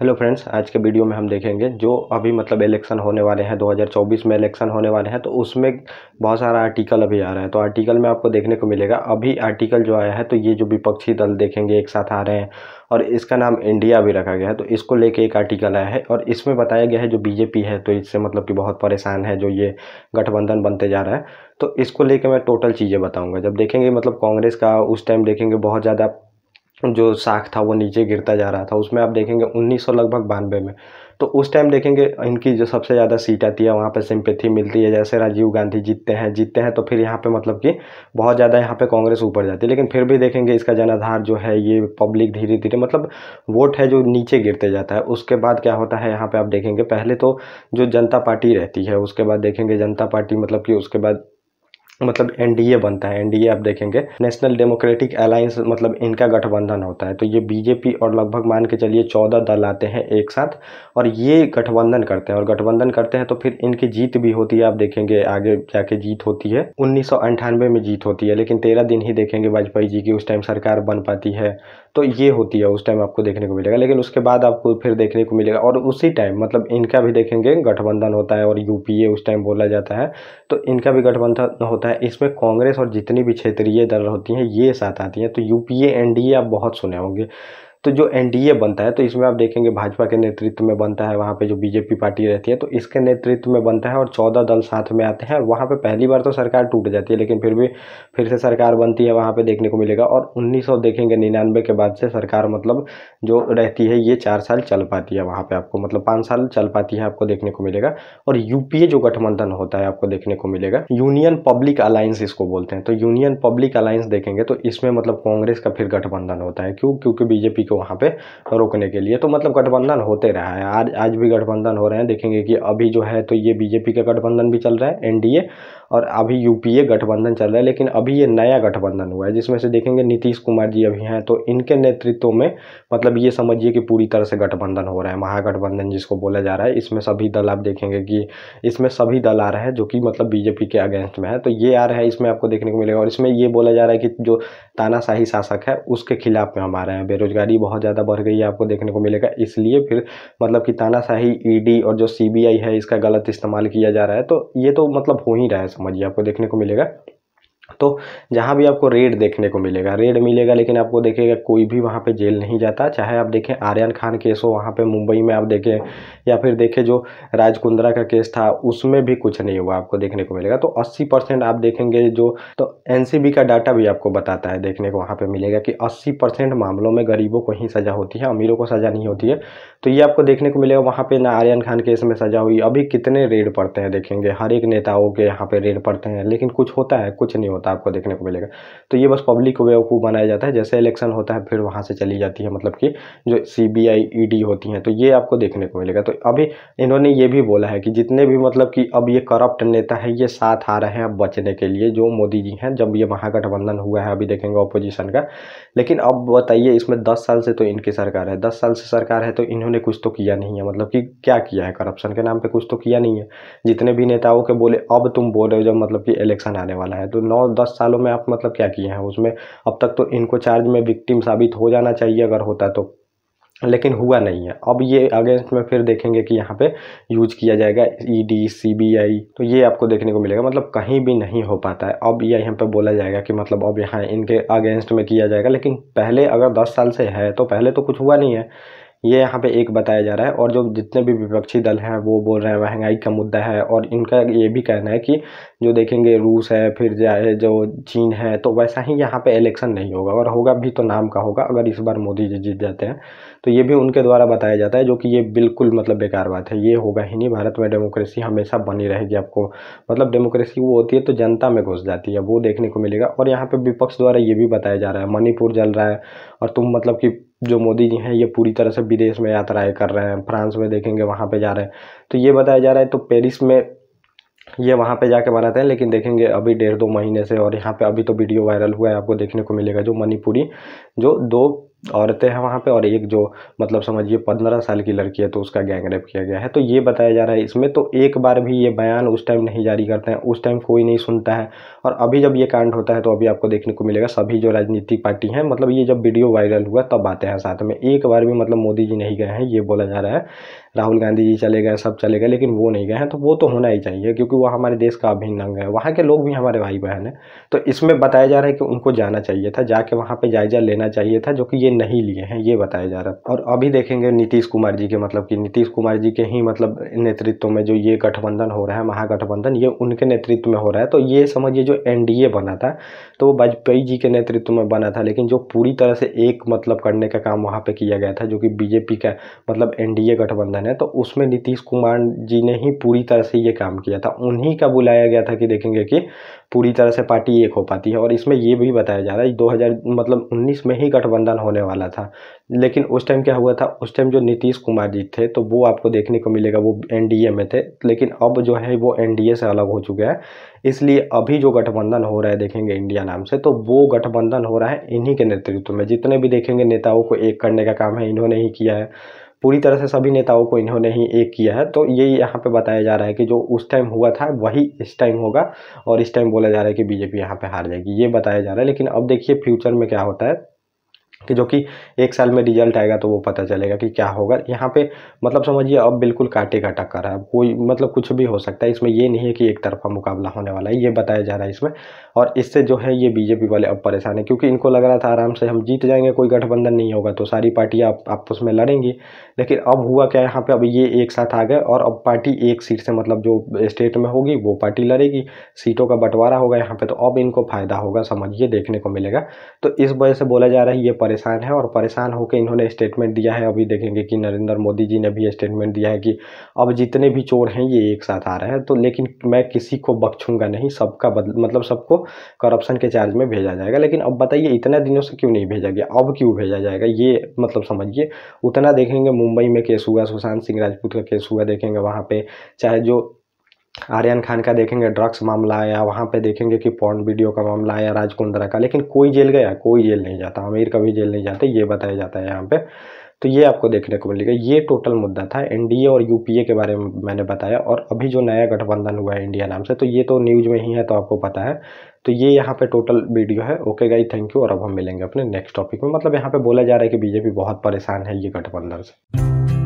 hello friends आज के video में हम देखेंगे जो अभी मतलब इलेक्शन होने वाले हैं 2024 में इलेक्शन होने वाले हैं तो उसमें बहुत सारा आर्टिकल अभी आ रहा है तो आर्टिकल में आपको देखने को मिलेगा अभी आर्टिकल जो आया है तो ये जो विपक्षी दल देखेंगे एक साथ आ रहे हैं और इसका नाम इंडिया भी रखा गया है तो इसको लेके एक आर्टिकल आया है और इसमें बताया गया है जो बीजेपी है तो इससे मतलब कि बहुत परेशान है जो ये गठबंधन बनते जा रहा है तो इसको लेके मैं टोटल चीज़ें बताऊंगा जब देखेंगे मतलब कांग्रेस का उस टाइम देखेंगे बहुत ज़्यादा जो साख था वो नीचे गिरता जा रहा था उसमें आप देखेंगे उन्नीस सौ लगभग बानवे में तो उस टाइम देखेंगे इनकी जो सबसे ज़्यादा सीट आती है वहाँ पे सिंपथी मिलती है जैसे राजीव गांधी जीतते हैं जीतते हैं तो फिर यहाँ पे मतलब कि बहुत ज़्यादा यहाँ पे कांग्रेस ऊपर जाती है लेकिन फिर भी देखेंगे इसका जनाधार जो है ये पब्लिक धीरे धीरे मतलब वोट है जो नीचे गिरते जाता है उसके बाद क्या होता है यहाँ पर आप देखेंगे पहले तो जो जनता पार्टी रहती है उसके बाद देखेंगे जनता पार्टी मतलब कि उसके बाद मतलब एनडीए बनता है एनडीए आप देखेंगे नेशनल डेमोक्रेटिक अलायंस मतलब इनका गठबंधन होता है तो ये बीजेपी और लगभग मान के चलिए चौदह दल आते हैं एक साथ और ये गठबंधन करते हैं और गठबंधन करते हैं तो फिर इनकी जीत भी होती है आप देखेंगे आगे जाके जीत होती है उन्नीस में जीत होती है लेकिन तेरह दिन ही देखेंगे वाजपेयी जी की उस टाइम सरकार बन पाती है तो ये होती है उस टाइम आपको देखने को मिलेगा लेकिन उसके बाद आपको फिर देखने को मिलेगा और उसी टाइम मतलब इनका भी देखेंगे गठबंधन होता है और यूपीए उस टाइम बोला जाता है तो इनका भी गठबंधन होता है इसमें कांग्रेस और जितनी भी क्षेत्रीय दल होती हैं ये साथ आती हैं तो यूपीए एनडीए आप बहुत सुने होंगे तो जो एनडीए बनता है तो इसमें आप देखेंगे भाजपा के नेतृत्व में बनता है वहाँ पे जो बीजेपी पार्टी रहती है तो इसके नेतृत्व में बनता है और चौदह दल साथ में आते हैं और वहाँ पे पहली बार तो सरकार टूट जाती है लेकिन फिर भी फिर से सरकार बनती है वहाँ पे देखने को मिलेगा और उन्नीस देखेंगे निन्यानवे के बाद से सरकार मतलब जो रहती है ये चार साल चल पाती है वहाँ पर आपको मतलब पाँच साल चल पाती है आपको देखने को मिलेगा और यूपीए जो गठबंधन होता है आपको देखने को मिलेगा यूनियन पब्लिक अलायंस इसको बोलते हैं तो यूनियन पब्लिक अलायंस देखेंगे तो इसमें मतलब कांग्रेस का फिर गठबंधन होता है क्यों क्योंकि बीजेपी को वहाँ पे रोकने के लिए तो मतलब गठबंधन होते रहा है आज आज भी गठबंधन हो रहे हैं देखेंगे कि अभी जो है तो ये बीजेपी का गठबंधन भी चल रहा है एनडीए और अभी यूपीए गठबंधन चल रहा है लेकिन अभी ये नया गठबंधन हुआ है जिसमें से देखेंगे नीतीश कुमार जी अभी हैं तो इनके नेतृत्व में मतलब ये समझिए कि पूरी तरह से गठबंधन हो रहा है महागठबंधन जिसको बोला जा रहा है इसमें सभी दल आप देखेंगे कि इसमें सभी दल आ रहे हैं जो कि मतलब बीजेपी के अगेंस्ट में है तो ये आ रहा है इसमें आपको देखने को मिलेगा और इसमें ये बोला जा रहा है कि जो तानाशाही शासक है उसके खिलाफ में हम आ रहे हैं बेरोजगारी तानाशाही बहुत ज़्यादा बढ़ गई है आपको देखने को मिलेगा इसलिए फिर मतलब कि तानाशाही ईडी और जो सीबीआई है इसका गलत इस्तेमाल किया जा रहा है तो ये तो मतलब हो ही रहा है समझिए आपको देखने को मिलेगा तो जहाँ भी आपको रेड देखने को मिलेगा रेड मिलेगा लेकिन आपको देखेगा कोई भी वहाँ पे जेल नहीं जाता चाहे आप देखें आर्यन खान केस हो वहाँ पे मुंबई में आप देखें या फिर देखें जो राजकुंद्रा का केस था उसमें भी कुछ नहीं हुआ आपको देखने को मिलेगा तो 80 परसेंट आप देखेंगे जो तो एन का डाटा भी आपको बताता है देखने को वहाँ पर मिलेगा कि अस्सी मामलों में गरीबों को ही सज़ा होती है अमीरों को सज़ा नहीं होती है तो ये आपको देखने को मिलेगा वहाँ पर ना आर्यन खान केस में सज़ा हुई अभी कितने रेड पड़ते हैं देखेंगे हर एक नेताओं के यहाँ पर रेड पड़ते हैं लेकिन कुछ होता है कुछ नहीं होता होता है आपको देखने को मिलेगा तो ये बस पब्लिक को बनाया जाता है जैसे इलेक्शन होता है फिर वहाँ से चली जाती है मतलब कि जो सी बी e होती हैं तो ये आपको देखने को मिलेगा तो अभी इन्होंने ये भी बोला है कि जितने भी मतलब कि अब ये करप्ट नेता है ये साथ आ रहे हैं अब बचने के लिए जो मोदी जी हैं जब ये महागठबंधन हुआ है अभी देखेंगे ऑपोजिशन का लेकिन अब बताइए इसमें दस साल से तो इनकी सरकार है दस साल से सरकार है तो इन्होंने कुछ तो किया नहीं है मतलब कि क्या किया है करप्शन के नाम पर कुछ तो किया नहीं है जितने भी नेताओं के बोले अब तुम बोल रहे हो जब मतलब कि इलेक्शन आने वाला है तो नौ और दस सालों में आप मतलब क्या किए हैं उसमें अब तक तो इनको चार्ज में विक्टिम साबित हो जाना चाहिए अगर होता तो लेकिन हुआ नहीं है अब ये अगेंस्ट में फिर देखेंगे कि यहाँ पे यूज किया जाएगा E D C B I तो ये आपको देखने को मिलेगा मतलब कहीं भी नहीं हो पाता है अब ये यहाँ पे बोला जाएगा कि मतलब अब यहाँ इनके अगेंस्ट में किया जाएगा लेकिन पहले अगर दस साल से है तो पहले तो कुछ हुआ नहीं है ये यहाँ पे एक बताया जा रहा है और जो जितने भी विपक्षी दल हैं वो बोल रहे हैं महंगाई का मुद्दा है और इनका ये भी कहना है कि जो देखेंगे रूस है फिर जाए जो चीन है तो वैसा ही यहाँ पे इलेक्शन नहीं होगा और होगा भी तो नाम का होगा अगर इस बार मोदी जी जीत जाते हैं तो ये भी उनके द्वारा बताया जाता है जो कि ये बिल्कुल मतलब बेकार बात है ये होगा ही नहीं भारत में डेमोक्रेसी हमेशा बनी रहेगी आपको मतलब डेमोक्रेसी वो होती है तो जनता में घुस जाती है वो देखने को मिलेगा और यहाँ पर विपक्ष द्वारा ये भी बताया जा रहा है मणिपुर जल रहा है और तुम मतलब कि जो मोदी जी हैं ये पूरी तरह से विदेश में यात्राएं कर रहे हैं फ्रांस में देखेंगे वहाँ पे जा रहे हैं तो ये बताया जा रहा है तो पेरिस में ये वहाँ पे जाके बनाते हैं लेकिन देखेंगे अभी डेढ़ दो महीने से और यहाँ पे अभी तो वीडियो वायरल हुआ है आपको देखने को मिलेगा जो मणिपुरी जो दो औरतें हैं वहाँ पे और एक जो मतलब समझिए पंद्रह साल की लड़की है तो उसका गैंग रेप किया गया है तो ये बताया जा रहा है इसमें तो एक बार भी ये बयान उस टाइम नहीं जारी करते हैं उस टाइम कोई नहीं सुनता है और अभी जब ये कांड होता है तो अभी आपको देखने को मिलेगा सभी जो राजनीतिक पार्टी हैं मतलब ये जब वीडियो वायरल हुआ तब आते हैं साथ में एक बार भी मतलब मोदी जी नहीं गए हैं ये बोला जा रहा है राहुल गांधी जी चले गए सब चले गए लेकिन वो नहीं गए हैं तो वो तो होना ही चाहिए क्योंकि वो हमारे देश का अभिन्न अंग है वहाँ के लोग भी हमारे भाई बहन हैं तो इसमें बताया जा रहा है कि उनको जाना चाहिए था जाके वहाँ पर जायजा लेना चाहिए था जो कि ये ये नहीं लिए हैं ये बताया जा रहा है और अभी देखेंगे नीतीश कुमार जी के मतलब कि नीतीश कुमार जी के ही मतलब नेतृत्व में जो ये गठबंधन हो रहा है महागठबंधन ये उनके नेतृत्व में हो रहा है तो ये समझिए जो एनडीए बना था तो वो वाजपेयी जी के नेतृत्व में बना था लेकिन जो पूरी तरह से एक मतलब करने का काम वहाँ पर किया गया था जो कि बीजेपी का मतलब एन गठबंधन है तो उसमें नीतीश कुमार जी ने ही पूरी तरह से ये काम किया था उन्हीं का बुलाया गया था कि देखेंगे कि पूरी तरह से पार्टी एक हो पाती है और इसमें ये भी बताया जा रहा है दो मतलब उन्नीस में ही गठबंधन होने होने वाला था लेकिन उस टाइम क्या हुआ था उस टाइम जो नीतीश कुमार जी थे तो वो आपको देखने को मिलेगा वो एनडीए में थे लेकिन अब जो है वो एनडीए से अलग हो चुका है इसलिए अभी जो गठबंधन हो रहा है देखेंगे इंडिया नाम से तो वो गठबंधन हो रहा है इन्हीं के नेतृत्व में जितने भी देखेंगे नेताओं को एक करने का काम है इन्होंने ही किया है पूरी तरह से सभी नेताओं को इन्होंने ही एक किया है तो ये यहाँ पे बताया जा रहा है कि जो उस टाइम हुआ था वही इस टाइम होगा और इस टाइम बोला जा रहा है कि बीजेपी यहाँ पे हार जाएगी ये बताया जा रहा है लेकिन अब देखिए फ्यूचर में क्या होता है कि जो कि एक साल में रिजल्ट आएगा तो वो पता चलेगा कि क्या होगा यहाँ पे मतलब समझिए अब बिल्कुल काटे का टक्कर है कोई मतलब कुछ भी हो सकता है इसमें ये नहीं है कि एक तरफा मुकाबला होने वाला है ये बताया जा रहा है इसमें और इससे जो है ये बीजेपी वाले अब परेशान है क्योंकि इनको लग रहा था आराम से हम जीत जाएंगे कोई गठबंधन नहीं होगा तो सारी पार्टियाँ आपस में लड़ेंगी लेकिन अब हुआ क्या यहाँ पर अब ये एक साथ आ गए और अब पार्टी एक सीट से मतलब जो स्टेट में होगी वो पार्टी लड़ेगी सीटों का बंटवारा होगा यहाँ पर तो अब इनको फ़ायदा होगा समझिए देखने को मिलेगा तो इस वजह से बोला जा रहा है ये परेशान परेशान है और परेशान होकर इन्होंने स्टेटमेंट दिया है अभी देखेंगे कि नरेंद्र मोदी जी ने भी स्टेटमेंट दिया है कि अब जितने भी चोर हैं ये एक साथ आ रहे हैं तो लेकिन मैं किसी को बख्छूंगा नहीं सबका मतलब सबको करप्शन के चार्ज में भेजा जाएगा लेकिन अब बताइए इतना दिनों से क्यों नहीं भेजा गया अब क्यों भेजा जाएगा ये मतलब समझिए उतना देखेंगे मुंबई में केस हुआ सुशांत सिंह राजपूत का केस हुआ देखेंगे वहाँ पर चाहे जो आर्यन खान का देखेंगे ड्रग्स मामला या वहाँ पे देखेंगे कि पॉन्ड वीडियो का मामला आया राजकुंद्रा का लेकिन कोई जेल गया कोई जेल नहीं जाता अमीर कभी जेल नहीं जाते ये बताया जाता है यहाँ पे तो ये आपको देखने को मिलेगा ये टोटल मुद्दा था एनडीए और यूपीए के बारे में मैंने बताया और अभी जो नया गठबंधन हुआ है इंडिया नाम से तो ये तो न्यूज़ में ही है तो आपको पता है तो ये यहाँ पे टोटल वीडियो है ओके गाई थैंक यू और अब हम मिलेंगे अपने नेक्स्ट टॉपिक में मतलब यहाँ पे बोला जा रहा है कि बीजेपी बहुत परेशान है ये गठबंधन से